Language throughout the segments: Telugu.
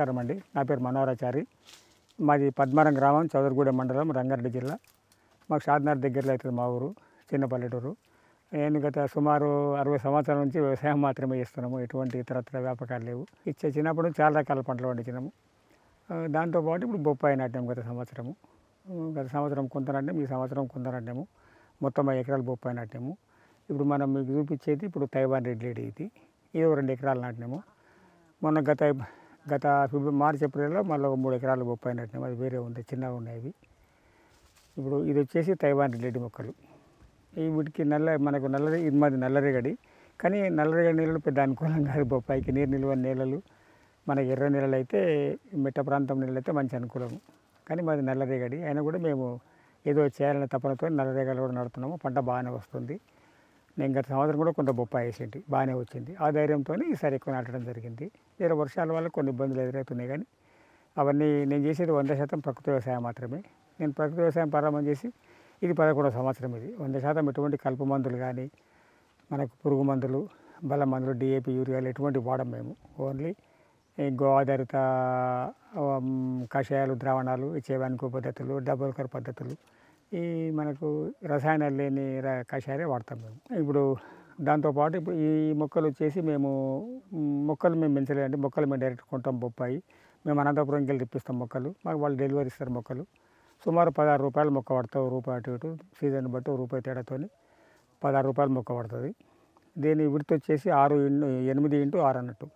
నమస్కారం అండి నా పేరు మనోహరాచారి మాది పద్మారం గ్రామం చౌదరిగూడెం మండలం రంగారెడ్డి జిల్లా మాకు షాద్నార్ దగ్గరలో అవుతుంది మా ఊరు చిన్న పల్లెటూరు నేను గత సుమారు అరవై సంవత్సరాల నుంచి వ్యవసాయం మాత్రమే చేస్తున్నాము ఎటువంటి ఇతరత్ర వ్యాపకాలు లేవు ఇచ్చే చిన్నప్పుడు చాలా రకాల పంటలు పండించినాము దాంతోపాటు ఇప్పుడు బొప్పాయి నాటాము గత సంవత్సరము గత సంవత్సరం కొంత నాటాము ఈ సంవత్సరం కొంత నాటాము మొత్తం ఎకరాలు బొప్పాయి నాటాము ఇప్పుడు మనం మీకు చూపించేది ఇప్పుడు తైవాన్ రెడ్ లేడీ ఇది ఇది రెండు ఎకరాలు నాటినాము మొన్న గత గత ఫిబ్రవరి మార్చి ఏప్రిల్లో మళ్ళీ ఒక మూడు ఎకరాలు బొప్పాయి నాటినాం అది వేరే ఉంది చిన్నగా ఉన్నాయి ఇప్పుడు ఇది వచ్చేసి తైవాన్ రిలేటివ్ మొక్కలు వీటికి నల్ల మనకు నల్లరి ఇది మాది నల్లరేగడి కానీ నల్లరేగడి నీళ్ళు పెద్ద అనుకూలం కాదు బొప్పాయికి నీరు నిల్వ నీళ్ళలు మనకి ఎర్ర నేలలు అయితే మిట్ట ప్రాంతం నీళ్ళు అయితే మంచి అనుకూలం కానీ మాది నల్లరేగడి అయినా కూడా మేము ఏదో చేయాలనే తపనతో నల్లరేగలు కూడా నడుతున్నాము పంట బాగానే వస్తుంది నేను గత సంవత్సరం కూడా కొంత బొప్పాయి వేసింటి బాగానే వచ్చింది ఆ ధైర్యంతో ఈసారి ఎక్కువ నాటడం జరిగింది జర వర్షాల వల్ల కొన్ని ఇబ్బందులు ఎదురవుతున్నాయి కానీ అవన్నీ నేను చేసేది వంద శాతం ప్రకృతి వ్యవసాయం మాత్రమే నేను ప్రకృతి వ్యవసాయం ప్రారంభం చేసి ఇది పదకొండవ సంవత్సరం ఇది వంద శాతం ఎటువంటి కలుపు మందులు కానీ మనకు పురుగు మందులు బల మందులు డిఏపి యూరియాలు ఎటువంటి వాడం మేము ఓన్లీ గో ఆధారిత కషాయాలు ద్రావణాలు ఇచ్చేవానికి పద్ధతులు కర్ పద్ధతులు ఈ మనకు రసాయనాలు లేని కషాయాలే వాడతాం మేము ఇప్పుడు దాంతోపాటు ఇప్పుడు ఈ మొక్కలు వచ్చేసి మేము మొక్కలు మేము పెంచలేదండి మొక్కలు మేము డైరెక్ట్ కొంటాం బొప్పాయి మేము అనంతపురంకి వెళ్ళి తెప్పిస్తాం మొక్కలు మాకు వాళ్ళు డెలివరీ ఇస్తారు మొక్కలు సుమారు పదహారు రూపాయలు మొక్క పడతావు రూపాయి అటు ఇటు సీజన్ బట్టి రూపాయి తేడాతో పదహారు రూపాయలు మొక్క పడుతుంది దీని విడత వచ్చేసి ఆరు ఎనిమిది ఇంటూ ఆరు అన్నట్టు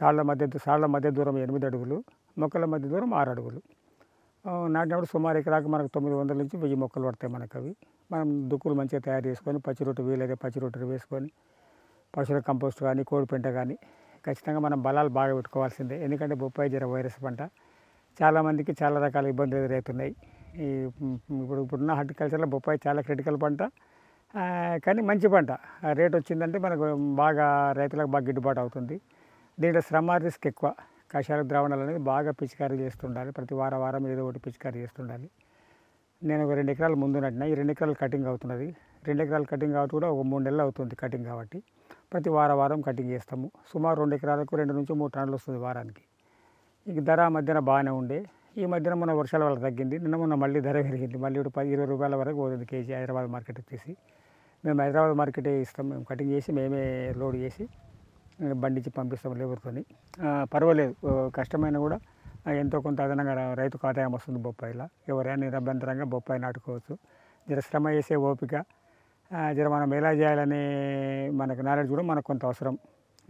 సాళ్ళ మధ్య సాళ్ళ మధ్య దూరం ఎనిమిది అడుగులు మొక్కల మధ్య దూరం ఆరు అడుగులు నాటినప్పుడు సుమారు ఎకరాకు మనకు తొమ్మిది వందల నుంచి వెయ్యి మొక్కలు పడతాయి మనకు అవి మనం దుక్కులు మంచిగా తయారు చేసుకొని పచ్చి రొట్టె వీలైతే పచ్చి రొట్టె వేసుకొని పశువుల కంపోస్ట్ కానీ కోడిపెంట కానీ ఖచ్చితంగా మనం బలాలు బాగా పెట్టుకోవాల్సిందే ఎందుకంటే బొప్పాయి జ్వర వైరస్ పంట చాలామందికి చాలా రకాల ఇబ్బందులు ఎదురవుతున్నాయి ఈ ఇప్పుడు ఇప్పుడున్న హార్టికల్చర్లో బొప్పాయి చాలా క్రిటికల్ పంట కానీ మంచి పంట రేట్ వచ్చిందంటే మనకు బాగా రైతులకు బాగా గిట్టుబాటు అవుతుంది దీంట్లో శ్రమ రిస్క్ ఎక్కువ కషాయ ద్రావణాలు అనేది బాగా పిచికారీ చేస్తుండాలి ప్రతి వారం వారం ఏదో ఒకటి పిచికారీ చేస్తుండాలి నేను ఒక రెండు ఎకరాలు ముందు నటిన ఈ రెండు ఎకరాలు కటింగ్ అవుతున్నది రెండు ఎకరాలు కటింగ్ కాబట్టి కూడా ఒక మూడు నెలలు అవుతుంది కటింగ్ కాబట్టి ప్రతి వారం వారం కటింగ్ చేస్తాము సుమారు రెండు ఎకరాలకు రెండు నుంచి మూడు టన్నులు వస్తుంది వారానికి ఇక ధర మధ్యన బాగానే ఉండే ఈ మధ్యన మొన్న వర్షాల వల్ల తగ్గింది నిన్న మొన్న మళ్ళీ ధర పెరిగింది మళ్ళీ ఇప్పుడు పది ఇరవై రూపాయల వరకు పోతుంది కేజీ హైదరాబాద్ మార్కెట్ వచ్చేసి మేము హైదరాబాద్ మార్కెటే ఇస్తాం మేము కటింగ్ చేసి మేమే లోడ్ చేసి బండించి పంపిస్తాం లేబర్తోని పర్వాలేదు కష్టమైనా కూడా ఎంతో కొంత అదనంగా రైతు ఆదాయం వస్తుంది బొప్పాయిలో ఎవరైనా నిరభ్యంతరంగా బొప్పాయి నాటుకోవచ్చు జర శ్రమ చేసే ఓపిక జర మనం ఎలా చేయాలనే మనకు నాలెడ్జ్ కూడా మనకు కొంత అవసరం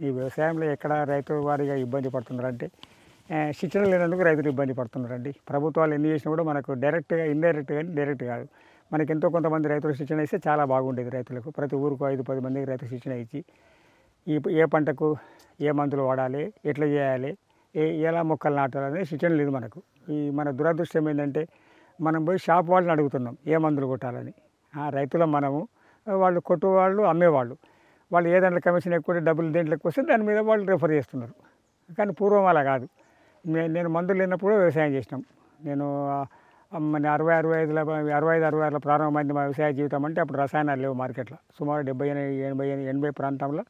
ఈ వ్యవసాయంలో ఎక్కడ రైతు వారిగా ఇబ్బంది పడుతున్నారంటే శిక్షణ లేనందుకు రైతులు ఇబ్బంది పడుతున్నారండి ప్రభుత్వాలు ఎన్ని చేసినా కూడా మనకు డైరెక్ట్గా ఇండైరెక్ట్ కానీ డైరెక్ట్ కాదు మనకి ఎంతో కొంతమంది రైతులు శిక్షణ ఇస్తే చాలా బాగుండేది రైతులకు ప్రతి ఊరుకు ఐదు పది మందికి రైతు శిక్షణ ఇచ్చి ఈ ఏ పంటకు ఏ మందులు వాడాలి ఎట్లా చేయాలి ఏ ఎలా మొక్కలు నాటాలనే శిక్షణ లేదు మనకు ఈ మన దురదృష్టం ఏంటంటే మనం పోయి షాప్ వాళ్ళని అడుగుతున్నాం ఏ మందులు కొట్టాలని రైతుల మనము వాళ్ళు కొట్టువాళ్ళు అమ్మేవాళ్ళు వాళ్ళు ఏ దాంట్లో కమిషన్ ఎక్కువ డబ్బులు దేంట్లోకి వస్తే దాని మీద వాళ్ళు రిఫర్ చేస్తున్నారు కానీ పూర్వం అలా కాదు నేను మందులు లేనప్పుడు వ్యవసాయం చేసినాం నేను మన అరవై అరవై ఐదులో అరవై ఐదు అరవై ఆరులో ప్రారంభమైంది మా వ్యవసాయ జీవితం అంటే అప్పుడు రసాయనాలు లేవు మార్కెట్లో సుమారు డెబ్బై ఎనభై ఎనభై ప్రాంతంలో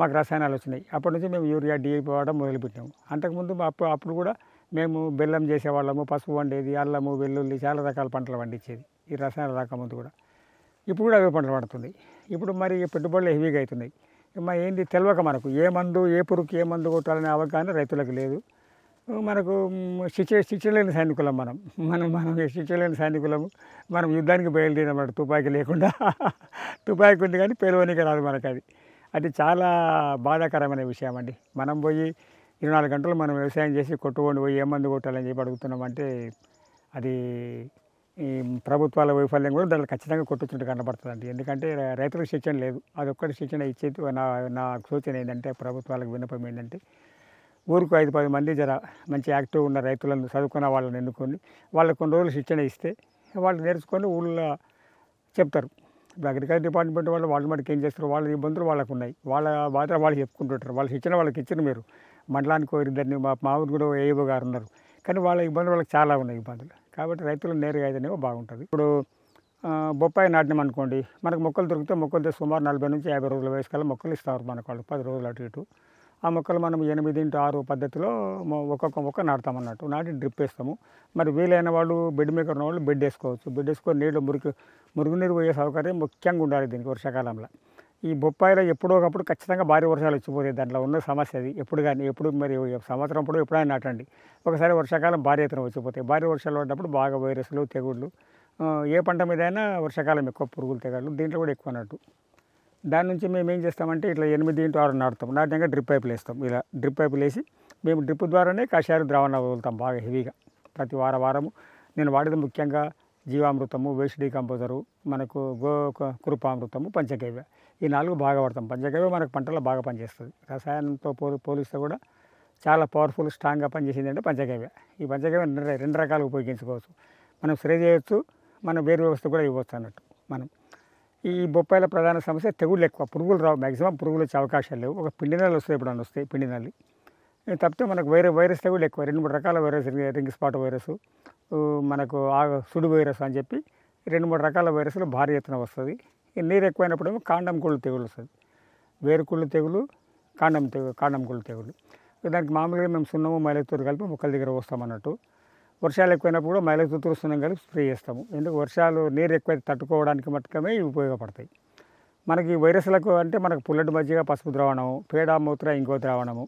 మాకు రసాయనాలు వచ్చినాయి అప్పటి నుంచి మేము యూరియా డిఏపి వాడడం మొదలుపెట్టాము అంతకుముందు అప్పుడు అప్పుడు కూడా మేము బెల్లం చేసేవాళ్ళము పసుపు వండేది అల్లము వెల్లుల్లి చాలా రకాల పంటలు పండించేది ఈ రసాయనాలు రాకముందు కూడా ఇప్పుడు కూడా అవే పంటలు పండుతుంది ఇప్పుడు మరి పెట్టుబడులు హెవీగా అవుతున్నాయి మా ఏంది తెలియక మనకు ఏ మందు ఏ పురుగుకి ఏ మందు కొట్టాలనే అవగాహన రైతులకు లేదు మనకు శిక్ష శిక్ష లేని సైనికులం మనం మనం మనం శిక్ష లేని సైనికులము మనం యుద్ధానికి బయలుదేరినమాట తుపాకీ లేకుండా తుపాకీ ఉంది కానీ పేలవనికి రాదు మనకు అది అది చాలా బాధాకరమైన విషయం అండి మనం పోయి ఇరవై నాలుగు గంటలు మనం వ్యవసాయం చేసి కొట్టుకొని పోయి ఏ మందు కొట్టాలని చెప్పి అడుగుతున్నామంటే అది ఈ ప్రభుత్వాల వైఫల్యం కూడా దాన్ని ఖచ్చితంగా కనబడుతుంది కనబడుతుందండి ఎందుకంటే రైతులకు శిక్షణ లేదు అది ఒక్కటి శిక్షణ ఇచ్చేది నా నా సూచన ఏంటంటే ప్రభుత్వాలకు విన్నపం ఏంటంటే ఊరికి ఐదు పది మంది జర మంచి యాక్టివ్ ఉన్న రైతులను చదువుకున్న వాళ్ళని ఎన్నుకొని వాళ్ళకు కొన్ని రోజులు శిక్షణ ఇస్తే వాళ్ళు నేర్చుకొని ఊళ్ళో చెప్తారు అగ్రికల్చర్ డిపార్ట్మెంట్ వాళ్ళు వాళ్ళు మటుకు ఏం చేస్తారు వాళ్ళ ఇబ్బందులు వాళ్ళకు ఉన్నాయి వాళ్ళ బాధ వాళ్ళు చెప్పుకుంటుంటారు వాళ్ళకి ఇచ్చిన వాళ్ళకి ఇచ్చిన మీరు మండలానికి కోరిందని మా మా కూడా ఏవో గారు ఉన్నారు కానీ వాళ్ళ ఇబ్బందులు వాళ్ళకి చాలా ఉన్నాయి ఇబ్బందులు కాబట్టి రైతులు నేరుగా అయితేనేమో బాగుంటుంది ఇప్పుడు బొప్పాయి నాటినం అనుకోండి మనకు మొక్కలు దొరికితే మొక్కలు సుమారు నలభై నుంచి యాభై రోజుల వయసుకల్లా మొక్కలు ఇస్తారు మనకు వాళ్ళు పది రోజులు అటు ఇటు ఆ మొక్కలు మనం ఎనిమిది ఆరు పద్ధతిలో ఒక్కొక్క మొక్క నాటుతాం అన్నట్టు నాటి డ్రిప్ వేస్తాము మరి వీలైన వాళ్ళు బెడ్ మేకర్ ఉన్న వాళ్ళు బెడ్ వేసుకోవచ్చు బెడ్ వేసుకొని నీళ్ళు మురికి నీరు పోయే సౌకర్యం ముఖ్యంగా ఉండాలి దీనికి వర్షాకాలంలో ఈ బొప్పాయిలో ఎప్పుడో ఒకప్పుడు ఖచ్చితంగా భారీ వర్షాలు వచ్చిపోతాయి దాంట్లో ఉన్న సమస్య అది ఎప్పుడు కానీ ఎప్పుడు మరి సంవత్సరం అప్పుడు ఎప్పుడైనా నాటండి ఒకసారి వర్షాకాలం భారీ ఎత్తున వచ్చిపోతాయి భారీ వర్షాలు పడినప్పుడు బాగా వైరస్లు తెగుళ్ళు ఏ పంట మీదైనా వర్షాకాలం ఎక్కువ పురుగులు తెగళ్ళు దీంట్లో కూడా ఎక్కువ అన్నట్టు దాని నుంచి మేము ఏం చేస్తామంటే ఇట్లా ఎనిమిది ఇంటి ఆరు నాడుతాం నాటినాక డ్రిప్ పైపులు వేస్తాం ఇలా డ్రిప్ పైపులు వేసి మేము డ్రిప్ ద్వారానే కషాయం ద్రావణ వదులుతాం బాగా హెవీగా ప్రతి వార వారము నేను వాడేది ముఖ్యంగా జీవామృతము వేస్ట్ కంపోజరు మనకు గో కృపామృతము పంచగవ్య ఈ నాలుగు బాగా వాడతాం పంచగవ్య మనకు పంటలో బాగా పనిచేస్తుంది రసాయనంతో పోలి పోలిస్తే కూడా చాలా పవర్ఫుల్ స్ట్రాంగ్గా పనిచేసింది అంటే పంచగవ్య ఈ పంచగవ్య రెండు రకాలుగా ఉపయోగించుకోవచ్చు మనం స్ప్రే చేయవచ్చు మనం వేరు వ్యవస్థ కూడా ఇవ్వచ్చు అన్నట్టు మనం ఈ బొప్పాయిల ప్రధాన సమస్య తెగుళ్ళు ఎక్కువ పురుగులు రావు మ్యాక్సిమం పురుగులు వచ్చే అవకాశాలు లేవు ఒక పిండి నెలలు వస్తాయి ఇప్పుడు వస్తాయి పిండి నెలలు తప్పితే మనకు వైరస్ వైరస్ తెగుళ్ళు ఎక్కువ రెండు మూడు రకాల వైరస్ రింగ్ స్పాట్ వైరస్ మనకు సుడు వైరస్ అని చెప్పి రెండు మూడు రకాల వైరస్లు భారీ ఎత్తున వస్తుంది నీరు ఎక్కువైనప్పుడేమో కాండం కుళ్ళు తెగులు వస్తుంది వేరుకుళ్ళు తెగులు కాండం తెగులు కాండం కుళ్ళు తెగులు దానికి మామూలుగా మేము సున్నము మైలతూరు కలిపి మొక్కల దగ్గర వస్తామన్నట్టు వర్షాలు ఎక్కువైనప్పుడు మైలకు తుతురుస్తున్నాం కలిపి స్ప్రే చేస్తాము ఎందుకు వర్షాలు నీరు ఎక్కువ తట్టుకోవడానికి మట్టుకమే ఇవి ఉపయోగపడతాయి మనకి వైరస్లకు అంటే మనకు పుల్లటి మజ్జిగ పసుపు ద్రావణము పేడ మూత్ర ఇంకో ద్రావణము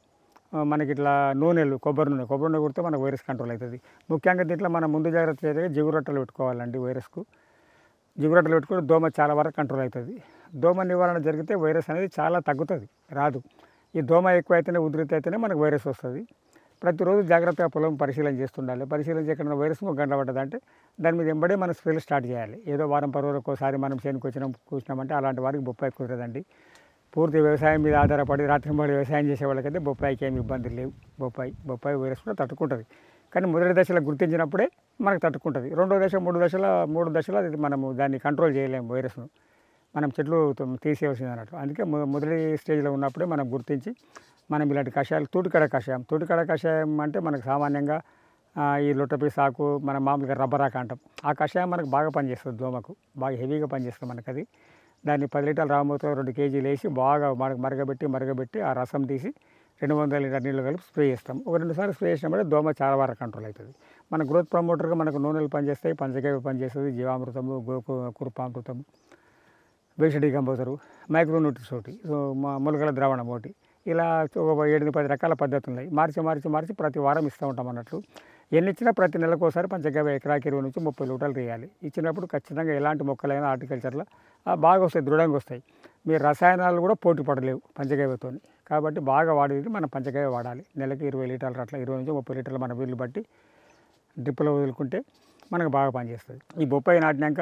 మనకి ఇట్లా నూనెలు కొబ్బరి నూనె కొబ్బరి నూనె కొడితే మనకు వైరస్ కంట్రోల్ అవుతుంది ముఖ్యంగా దీంట్లో మనం ముందు జాగ్రత్త అయితే జిగురట్టలు పెట్టుకోవాలండి వైరస్కు జిగురట్టలు పెట్టుకుంటే దోమ చాలా వరకు కంట్రోల్ అవుతుంది దోమ నివారణ జరిగితే వైరస్ అనేది చాలా తగ్గుతుంది రాదు ఈ దోమ ఎక్కువ అయితేనే ఉధృతి అయితేనే మనకు వైరస్ వస్తుంది ప్రతిరోజు జాగ్రత్తగా పొలం పరిశీలన చేస్తుండాలి పరిశీలన చేయకుండా వైరస్ గంట కనబడ్డదంటే దాని మీద ఎంబడే మనం స్ప్రేలు స్టార్ట్ చేయాలి ఏదో వారం పది రోజులకు ఒకసారి మనం చేనుకు వచ్చినాం కూర్చున్నామంటే అలాంటి వారికి బొప్పాయి కుదరదండి పూర్తి వ్యవసాయం మీద ఆధారపడి రాత్రింబడి వ్యవసాయం చేసే వాళ్ళకైతే బొప్పాయికి ఏమి ఇబ్బందులు లేవు బొప్పాయి బొప్పాయి వైరస్ కూడా తట్టుకుంటుంది కానీ మొదటి దశలో గుర్తించినప్పుడే మనకు తట్టుకుంటుంది రెండో దశ మూడు దశల మూడు దశలో అది మనము దాన్ని కంట్రోల్ చేయలేము వైరస్ను మనం చెట్లు తీసేయవలసింది అన్నట్టు అందుకే మొదటి స్టేజ్లో ఉన్నప్పుడే మనం గుర్తించి మనం ఇలాంటి కషాయాలు తోటికడ కషాయం తోటికడ కషాయం అంటే మనకు సామాన్యంగా ఈ లొట్టపి సాకు మన మామూలుగా రబ్బరాక అంటాం ఆ కషాయం మనకు బాగా పనిచేస్తుంది దోమకు బాగా హెవీగా పనిచేస్తుంది మనకు అది దాన్ని పది లీటర్లు రామూతో రెండు కేజీలు వేసి బాగా మనకు మరగబెట్టి మరగబెట్టి ఆ రసం తీసి రెండు వందల లీటర్ నీళ్ళు కలిపి స్ప్రే చేస్తాం ఒక రెండు సార్లు స్ప్రే చేసినప్పుడు దోమ చాలా వరకు కంట్రోల్ అవుతుంది మన గ్రోత్ ప్రమోటర్గా మనకు నూనెలు పనిచేస్తాయి పంచగవ్య పనిచేస్తుంది జీవామృతము గోకు కురుపామృతము వేషడి కంపోసరు మైక్రో ఒకటి మొలకల ద్రావణం ఒకటి ఇలా ఏడు పది రకాల పద్ధతులు ఉన్నాయి మార్చి మార్చి మార్చి ప్రతి వారం ఇస్తూ ఉంటాం అన్నట్లు ఎన్ని ఇచ్చినా ప్రతి నెలకు ఒకసారి పంచగవ్య ఎకరాకి ఇరవై నుంచి ముప్పై లీటర్లు వేయాలి ఇచ్చినప్పుడు ఖచ్చితంగా ఎలాంటి మొక్కలైనా హార్టికల్చర్లో బాగా వస్తాయి దృఢంగా వస్తాయి మీ రసాయనాలు కూడా పోటీ పడలేవు పంచగవ్యతో కాబట్టి బాగా వాడేది మనం పంచగవ్య వాడాలి నెలకి ఇరవై లీటర్లు అట్లా ఇరవై నుంచి ముప్పై లీటర్లు మన వీళ్ళు బట్టి డ్రిప్పులో వదులుకుంటే మనకు బాగా పనిచేస్తుంది ఈ బొప్పాయి నాటినాక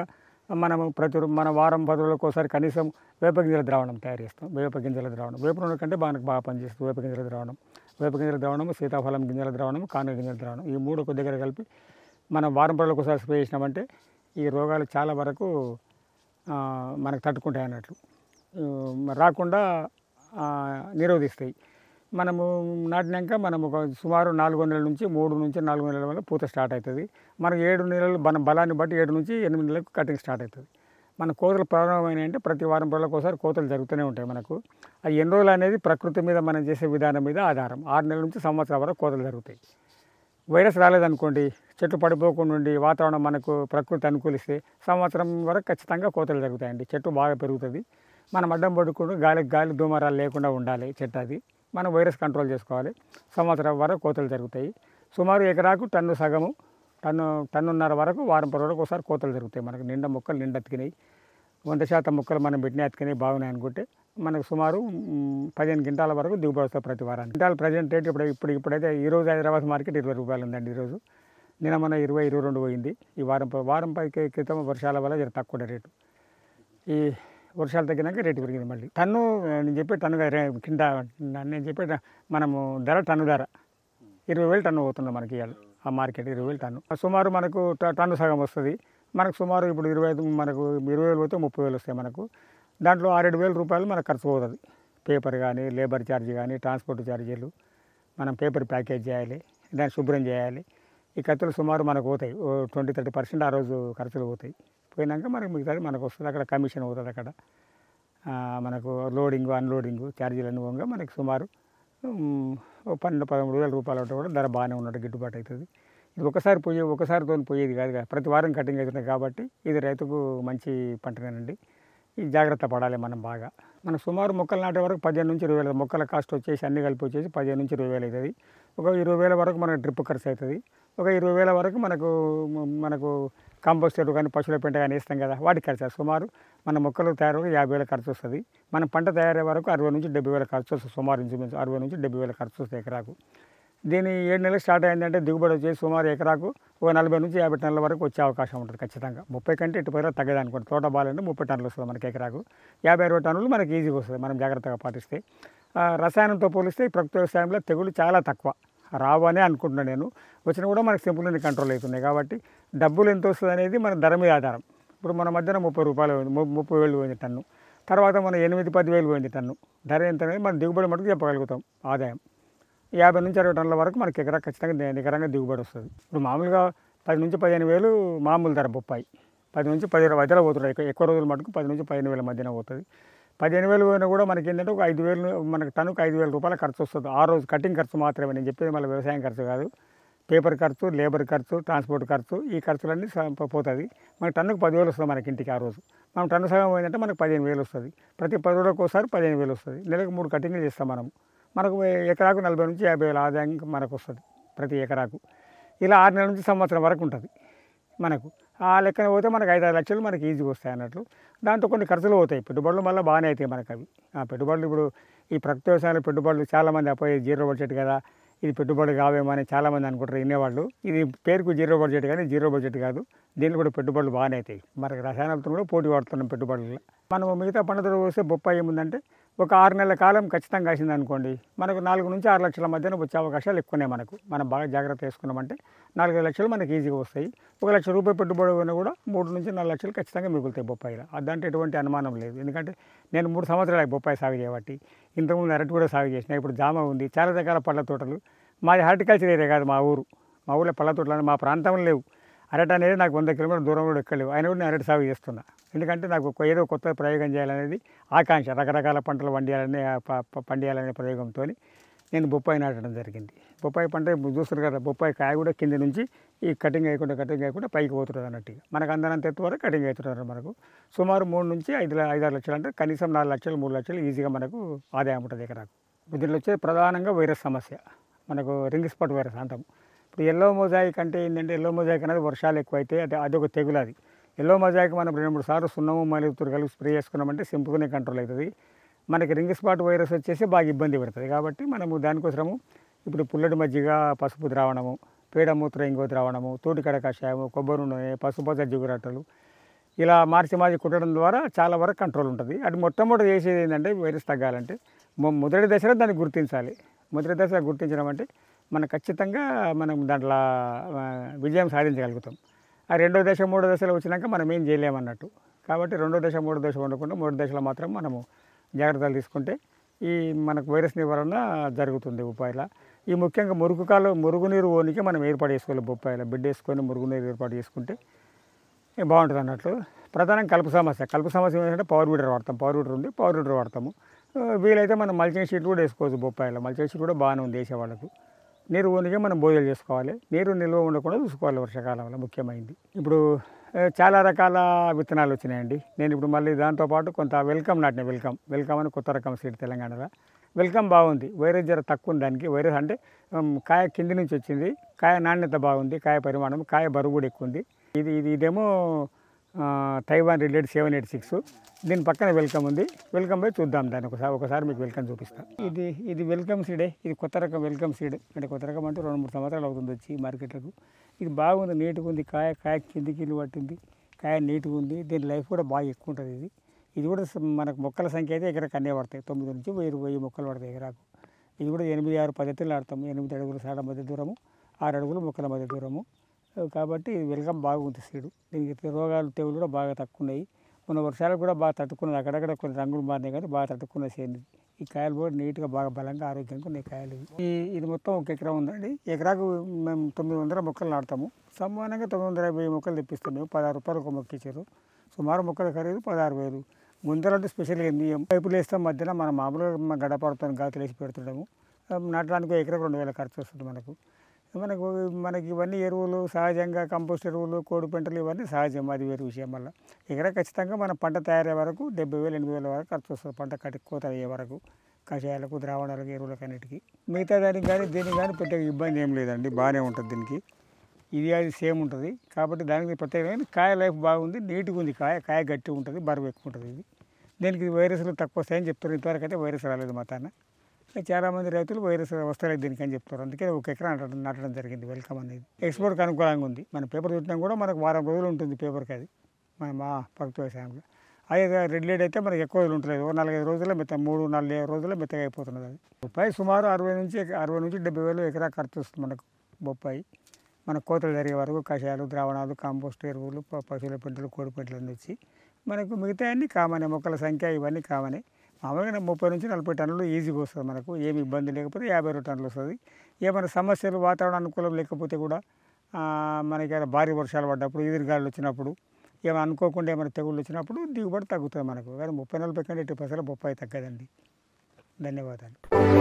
మనం ప్రతి మన వారం పది రోజులకు ఒకసారి కనీసం వేప గింజల ద్రావణం తయారు చేస్తాం వేప గింజల ద్రావణం వేప నూనె కంటే బాగా బాగా పనిచేస్తుంది వేప గింజల ద్రావణం వేప గింజల ద్రావణం సీతాఫలం గింజల ద్రావణం కానుక గింజల ద్రావణం ఈ మూడు ఒక దగ్గర కలిపి మనం వారం పడలకు ఒకసారి స్ప్రే చేసినామంటే ఈ రోగాలు చాలా వరకు మనకు తట్టుకుంటాయి అన్నట్లు రాకుండా నిరోధిస్తాయి మనము నాటినాక మనం ఒక సుమారు నాలుగు నెలల నుంచి మూడు నుంచి నాలుగు నెలల వల్ల పూత స్టార్ట్ అవుతుంది మనకు ఏడు నెలలు మన బలాన్ని బట్టి ఏడు నుంచి ఎనిమిది నెలలకు కటింగ్ స్టార్ట్ అవుతుంది మన కోతలు అంటే ప్రతి వారం రోజులకు ఒకసారి కోతలు జరుగుతూనే ఉంటాయి మనకు అవి ఎన్ని రోజులు అనేది ప్రకృతి మీద మనం చేసే విధానం మీద ఆధారం ఆరు నెలల నుంచి సంవత్సరాల వరకు కోతలు జరుగుతాయి వైరస్ రాలేదనుకోండి చెట్లు పడిపోకుండా ఉండి వాతావరణం మనకు ప్రకృతి అనుకూలిస్తే సంవత్సరం వరకు ఖచ్చితంగా కోతలు జరుగుతాయండి చెట్టు బాగా పెరుగుతుంది మనం అడ్డం పడుకుంటూ గాలికి గాలి దూమరాలు లేకుండా ఉండాలి చెట్టు అది మనం వైరస్ కంట్రోల్ చేసుకోవాలి సంవత్సరం వరకు కోతలు జరుగుతాయి సుమారు ఎకరాకు టన్ను సగము టన్ను టన్నున్నర వరకు వారం పది వరకు ఒకసారి కోతలు జరుగుతాయి మనకు నిండా మొక్కలు నిండా అతికినాయి వంద శాతం మొక్కలు మనం పెట్టిన అతికినాయి బాగున్నాయి అనుకుంటే మనకు సుమారు పదిహేను గింటాల వరకు దిగుబడి వస్తాయి ప్రతి వారానికి గింటాల ప్రజెంట్ రేట్ ఇప్పుడు ఇప్పుడు ఇప్పుడైతే ఈరోజు హైదరాబాద్ మార్కెట్ ఇరవై రూపాయలు ఉందండి ఈరోజు నిన్న మన ఇరవై ఇరవై రెండు పోయింది ఈ వారం వారం పై క్రితం వర్షాల వల్ల జర తక్కువ రేటు ఈ వర్షాలు తగ్గినాక రేటు పెరిగింది మళ్ళీ టన్ను నేను చెప్పే టన్నుగా కింద నేను చెప్పే మనము ధర టన్ను ధర ఇరవై వేలు టన్ను పోతుంది మనకి ఇవాళ ఆ మార్కెట్ ఇరవై వేలు టన్ను సుమారు మనకు టన్ను సగం వస్తుంది మనకు సుమారు ఇప్పుడు ఇరవై ఐదు మనకు ఇరవై వేలు పోతే ముప్పై వేలు వస్తాయి మనకు దాంట్లో ఆరేడు వేల రూపాయలు మనకు ఖర్చు పోతుంది పేపర్ కానీ లేబర్ ఛార్జ్ కానీ ట్రాన్స్పోర్ట్ ఛార్జీలు మనం పేపర్ ప్యాకేజ్ చేయాలి దాన్ని శుభ్రం చేయాలి ఈ ఖర్చులు సుమారు మనకు పోతాయి ట్వంటీ థర్టీ పర్సెంట్ ఆ రోజు ఖర్చులు పోతాయి పోయినాక మనకు మిగతాది మనకు వస్తుంది అక్కడ కమిషన్ అవుతుంది అక్కడ మనకు లోడింగ్ అన్లోడింగ్ ఛార్జీలు అనుభవంగా మనకు సుమారు పన్నెండు పదమూడు వేల రూపాయలు అంటే కూడా ధర బాగానే ఉన్నట్టు గిట్టుబాటు అవుతుంది ఇది ఒకసారి పోయే ఒకసారితో పోయేది కాదు కదా ప్రతి వారం కటింగ్ అవుతుంది కాబట్టి ఇది రైతుకు మంచి పంటనేనండి ఇది జాగ్రత్త పడాలి మనం బాగా మన సుమారు మొక్కలు నాటే వరకు పదిహేను నుంచి ఇరవై వేల మొక్కల కాస్ట్ వచ్చేసి అన్ని కలిపి వచ్చేసి పదిహేను నుంచి ఇరవై వేలు అవుతుంది ఒక ఇరవై వేల వరకు మనకు డ్రిప్ ఖర్చు అవుతుంది ఒక ఇరవై వేల వరకు మనకు మనకు కంపోస్ట్ ఎరువు కానీ పశువుల పెంట కానీ ఇస్తాం కదా వాటి ఖర్చు సుమారు మన మొక్కలు తయారు యాభై వేల ఖర్చు వస్తుంది మన పంట తయారయ్యే వరకు అరవై నుంచి డెబ్బై వేల ఖర్చు వస్తుంది సుమారు నుంచి అరవై నుంచి డెబ్బై వేల ఖర్చు వస్తుంది ఎకరాకు దీని ఏడు నెలలు స్టార్ట్ అయిందంటే దిగుబడి వచ్చేసి సుమారు ఎకరాకు ఒక నలభై నుంచి యాభై టన్నుల వరకు వచ్చే అవకాశం ఉంటుంది ఖచ్చితంగా ముప్పై కంటే ఎటు తగ్గదు అనుకోండి తోట బాగాలంటే ముప్పై టన్నులు వస్తుంది మనకి ఎకరాకు యాభై అరవై టన్నులు మనకి ఈజీగా వస్తుంది మనం జాగ్రత్తగా పాటిస్తే రసాయనంతో పోలిస్తే ప్రకృతి వ్యవసాయంలో తెగులు చాలా తక్కువ రావు అనే అనుకుంటున్నాను నేను వచ్చినా కూడా మనకు సింపుల్ని కంట్రోల్ అవుతున్నాయి కాబట్టి డబ్బులు ఎంత వస్తుంది అనేది మన ధర మీద ఆధారం ఇప్పుడు మన మధ్యన ముప్పై రూపాయలు ముప్పై వేలు పోయింది టన్ను తర్వాత మనం ఎనిమిది పది వేలు పోయింది టన్ను ధర ఎంత అనేది మన దిగుబడి మటుకు చెప్పగలుగుతాం ఆదాయం యాభై నుంచి అరవై టన్నుల వరకు మనకి ఎకరా ఖచ్చితంగా నికరంగా దిగుబడి వస్తుంది ఇప్పుడు మామూలుగా పది నుంచి పదిహేను వేలు మామూలు ధర బొప్పాయి పది నుంచి పది మధ్యలో పోతున్నాయి ఎక్కువ రోజుల మటుకు పది నుంచి పదిహేను వేల మధ్యన పోతుంది పదిహేను వేలు పోయినా కూడా మనకి ఏంటంటే ఒక ఐదు వేలు మనకు టన్నుకు ఐదు వేల రూపాయల ఖర్చు వస్తుంది ఆ రోజు కటింగ్ ఖర్చు మాత్రమే నేను చెప్పేది మళ్ళీ వ్యవసాయం ఖర్చు కాదు పేపర్ ఖర్చు లేబర్ ఖర్చు ట్రాన్స్పోర్ట్ ఖర్చు ఈ ఖర్చులన్నీ పోతుంది మనకు టన్నుకు పదివేలు వస్తుంది మనకి ఇంటికి ఆ రోజు మనం టన్ను సగం పోయిందంటే మనకు పదిహేను వేలు వస్తుంది ప్రతి పది రోజులకు ఒకసారి పదిహేను వేలు వస్తుంది నెలకు మూడు కటింగ్లు చేస్తాం మనం మనకు ఎకరాకు నలభై నుంచి యాభై వేల ఆదాయం మనకు వస్తుంది ప్రతి ఎకరాకు ఇలా ఆరు నెలల నుంచి సంవత్సరం వరకు ఉంటుంది మనకు ఆ లెక్కన పోతే మనకు ఐదారు లక్షలు మనకి ఈజీగా వస్తాయి అన్నట్లు దాంతో కొన్ని ఖర్చులు అవుతాయి పెట్టుబడులు మళ్ళీ బాగానే అవుతాయి మనకు అవి ఆ పెట్టుబడులు ఇప్పుడు ఈ ప్రకృతి వ్యవసాయంలో పెట్టుబడులు చాలామంది అపోయి జీరో బడ్జెట్ కదా ఇది పెట్టుబడి అని చాలామంది అనుకుంటారు వినేవాళ్ళు ఇది పేరుకు జీరో బడ్జెట్ కానీ జీరో బడ్జెట్ కాదు దీనికి కూడా పెట్టుబడులు బాగానే అవుతాయి మనకి రసాయనాలతో కూడా పోటీ పడుతున్నాం పెట్టుబడులు మనం మిగతా పండుగ వస్తే బొప్పాయి ఏముందంటే ఒక ఆరు నెలల కాలం ఖచ్చితంగా కాసింది అనుకోండి మనకు నాలుగు నుంచి ఆరు లక్షల మధ్యన వచ్చే అవకాశాలు ఎక్కువనే మనకు మనం బాగా జాగ్రత్త వేసుకున్నామంటే నాలుగైదు లక్షలు మనకి ఈజీగా వస్తాయి ఒక లక్ష రూపాయి పెట్టుబడి కూడా మూడు నుంచి నాలుగు లక్షలు ఖచ్చితంగా మిగులుతాయి బొప్పాయిలో అదంటే ఎటువంటి అనుమానం లేదు ఎందుకంటే నేను మూడు సంవత్సరాలు బొప్పాయి సాగు చేయబట్టి ఇంతకుముందు అరటి కూడా సాగు చేసిన ఇప్పుడు జామ ఉంది చాలా రకాల పళ్ళ తోటలు మాది హార్టికల్చర్ ఏరియా కాదు మా ఊరు మా ఊళ్ళో పళ్ళ తోటలు మా ప్రాంతంలో లేవు అరటి అనేది నాకు వంద కిలోమీటర్ దూరం కూడా ఎక్కలేవు అయినా కూడా నేను అరటి సాగు చేస్తున్నా ఎందుకంటే నాకు ఏదో కొత్త ప్రయోగం చేయాలనేది ఆకాంక్ష రకరకాల పంటలు వండియాలనే పండియాలనే ప్రయోగంతో నేను బొప్పాయి నాటడం జరిగింది బొప్పాయి పంట చూస్తున్నారు కదా బొప్పాయి కాయ కూడా కింద నుంచి ఈ కటింగ్ అయ్యకుండా కటింగ్ అయ్యకుండా పైకి పోతున్నారు అన్నట్టు మనకు అందరం ఎత్తు వరకు కటింగ్ అవుతున్నారు మనకు సుమారు మూడు నుంచి ఐదు ఐదు ఆరు లక్షలు అంటే కనీసం నాలుగు లక్షలు మూడు లక్షలు ఈజీగా మనకు ఆదాయం ఉంటుంది ఎకరాకు దీనిలో వచ్చే ప్రధానంగా వైరస్ సమస్య మనకు రింగ్ స్పాట్ వైరస్ అంటాము ఇప్పుడు ఎల్లో మొజాయిక్ అంటే ఏంటంటే ఎల్లో మొజాయిక్ అనేది వర్షాలు ఎక్కువైతే అది అదొక తెగులు అది ఎల్లో మొజాయిక్ మనం రెండు మూడు సార్లు సున్నము మరియు కలిపి స్ప్రే చేసుకున్నామంటే సింపుల్గానే కంట్రోల్ అవుతుంది మనకి రింగ్ స్పాట్ వైరస్ వచ్చేసి బాగా ఇబ్బంది పడుతుంది కాబట్టి మనము దానికోసము ఇప్పుడు పుల్లటి మజ్జిగ పసుపు ద్రావణము మూత్ర ఇంగోతి రావడము తోటికడ కషాయము కొబ్బరి నూనె పసుపచ్చ జిగురట్టలు ఇలా మార్చి మార్చి కుట్టడం ద్వారా చాలా వరకు కంట్రోల్ ఉంటుంది అది మొట్టమొదటి చేసేది ఏంటంటే వైరస్ తగ్గాలంటే మొదటి దశలో దాన్ని గుర్తించాలి మొదటి దశ గుర్తించడం అంటే మనం ఖచ్చితంగా మనం దాంట్లో విజయం సాధించగలుగుతాం ఆ రెండో దశ మూడో దశలో వచ్చినాక మనం ఏం చేయలేమన్నట్టు కాబట్టి రెండో దశ మూడో దశ ఉండకుండా మూడు దశలో మాత్రం మనము జాగ్రత్తలు తీసుకుంటే ఈ మనకు వైరస్ నివారణ జరుగుతుంది బొప్పాయిల ఈ ముఖ్యంగా మురుగు కాలు మురుగునీరు ఓనికి మనం ఏర్పాటు చేసుకోవాలి బొప్పాయిల బిడ్డ వేసుకొని మురుగునీరు ఏర్పాటు చేసుకుంటే బాగుంటుంది అన్నట్లు ప్రధానంగా కలుపు సమస్య కలుపు సమస్య ఏంటంటే పవర్ వీడర్ వాడతాం పవర్ వీడర్ ఉంది పవర్ వీడర్ వాడతాము వీలైతే మనం మల్చిన షీట్ కూడా వేసుకోవచ్చు బొప్పాయిలో మల్చిన షీట్ కూడా బాగానే ఉంది వేసేవాళ్ళకు నీరు ఓనిగా మనం భోజనం చేసుకోవాలి నీరు నిల్వ ఉండకుండా చూసుకోవాలి వర్షాకాలంలో ముఖ్యమైంది ఇప్పుడు చాలా రకాల విత్తనాలు వచ్చినాయండి నేను ఇప్పుడు మళ్ళీ దాంతోపాటు కొంత వెల్కమ్ నాటిన వెల్కమ్ వెల్కమ్ అని కొత్త రకం సీడ్ తెలంగాణలో వెల్కమ్ బాగుంది వైరస్ జర తక్కువ ఉంది దానికి వైరస్ అంటే కాయ కింది నుంచి వచ్చింది కాయ నాణ్యత బాగుంది కాయ పరిమాణం కాయ బరువు కూడా ఎక్కువ ఉంది ఇది ఇది ఇదేమో Taiwan red lady seven eight six దీని పక్కన వెల్కమ్ ఉంది వెల్కమ్ పోయి చూద్దాం దాన్ని ఒకసారి ఒకసారి మీకు వెల్కమ్ చూపిస్తాను ఇది ఇది వెల్కమ్ సీడే ఇది కొత్త రకం వెల్కమ్ సీడ్ అంటే కొత్త రకం అంటే రెండు మూడు సంవత్సరాలు అవుతుంది వచ్చి మార్కెట్లకు ఇది బాగుంది నీట్గా ఉంది కాయ కాయ కిందికి పట్టింది కాయ నీట్గా ఉంది దీని లైఫ్ కూడా బాగా ఎక్కువ ఉంటుంది ఇది ఇది కూడా మనకు మొక్కల సంఖ్య అయితే ఎకరకు కన్నే పడతాయి తొమ్మిది నుంచి వెయ్యి వెయ్యి మొక్కలు పడతాయి ఎకరాకు ఇది కూడా ఎనిమిది ఆరు పద్ధతులు ఆడతాము ఎనిమిది అడుగులు సాడ మధ్య దూరము ఆరు అడుగులు మొక్కల మధ్య దూరము కాబట్టి వెలకం బాగుంది సీడు దీనికి రోగాలు తెగులు కూడా బాగా తక్కువ ఉన్నాయి మొన్న వర్షాలు కూడా బాగా తట్టుకున్నది అక్కడక్కడ కొన్ని రంగులు మారినాయి కానీ బాగా తట్టుకున్న సేంది ఈ కాయలు కూడా నీట్గా బాగా బలంగా ఆరోగ్యంగా ఉన్నాయి కాయలు ఈ ఇది మొత్తం ఒక ఎకరా ఉందండి ఎకరాకు మేము తొమ్మిది వందల మొక్కలు నాటుతాము సమానంగా తొమ్మిది వందల యాభై మొక్కలు తెప్పిస్తాం పదహారు రూపాయలు ఒక మొక్క ఇచ్చారు సుమారు మొక్కలు ఖరీదు పదహారు వేలు అంటే స్పెషల్గా ఏంది పైపులు వేస్తాం మధ్యన మన మామూలుగా గడపడుతాం గాతులు వేసి పెడుతున్నాము నాటడానికి ఎకరాకు రెండు వేల ఖర్చు వస్తుంది మనకు మనకు మనకి ఇవన్నీ ఎరువులు సహజంగా కంపోస్ట్ ఎరువులు కోడి పంటలు ఇవన్నీ సహజం అది వేరు విషయం వల్ల ఇక్కడ ఖచ్చితంగా మన పంట తయారయ్యే వరకు డెబ్బై వేలు ఎనిమిది వేల వరకు ఖర్చు వస్తుంది పంట కట్టి కోత అయ్యే వరకు కషాయాలకు ద్రావణాలకు ఎరువులకు అన్నిటికీ మిగతా దానికి కానీ దీనికి కానీ పెద్దగా ఇబ్బంది ఏం లేదండి బాగానే ఉంటుంది దీనికి ఇది అది సేమ్ ఉంటుంది కాబట్టి దానికి ప్రత్యేకమైన కాయ లైఫ్ బాగుంది నీట్గా ఉంది కాయ కాయ గట్టి ఉంటుంది బరువు ఎక్కువ ఉంటుంది ఇది దీనికి వైరస్లు తక్కువ వస్తాయని చెప్తారు ఇంతవరకు అయితే వైరస్ రాలేదు మా చాలామంది రైతులు వైరస్ వస్తలేదు దీనికి అని చెప్తారు అందుకే ఒక ఎకరా నాటడం నాటడం జరిగింది వెల్కమ్ అనేది ఎక్స్పోర్ట్కి అనుకూలంగా ఉంది మన పేపర్ చుట్టినా కూడా మనకు వారం రోజులు ఉంటుంది పేపర్కి అది మన మా ప్రభుత్వ వ్యవసాయంలో అదే రెడ్ లైడ్ అయితే మనకి ఎక్కువ రోజులు ఉంటుంది ఓ నాలుగైదు రోజుల్లో మెత్త మూడు నాలుగు రోజుల్లో మెత్తగా అయిపోతున్నది అది బొప్పాయి సుమారు అరవై నుంచి అరవై నుంచి డెబ్బై వేలు ఎకరా ఖర్చు వస్తుంది మనకు బొప్పాయి మన కోతలు జరిగే వరకు కషాయాలు ద్రావణాలు కాంపోస్ట్ ఎరువులు పశువుల పెంటలు కోడి పెంటలు వచ్చి మనకు మిగతా అన్ని కామనే మొక్కల సంఖ్య ఇవన్నీ కామనే మామూలుగా ముప్పై నుంచి నలభై టన్నులు ఈజీగా వస్తుంది మనకు ఏమి ఇబ్బంది లేకపోతే యాభై రెండు టన్నులు వస్తుంది ఏమైనా సమస్యలు వాతావరణ అనుకూలం లేకపోతే కూడా మనకి భారీ వర్షాలు పడ్డప్పుడు ఎదురుగాలు వచ్చినప్పుడు ఏమైనా అనుకోకుండా ఏమైనా తెగుళ్ళు వచ్చినప్పుడు దిగుబడి తగ్గుతుంది మనకు కానీ ముప్పై నలభై కంటే ఎట్టి పైసలు బొప్పాయి తగ్గదండి ధన్యవాదాలు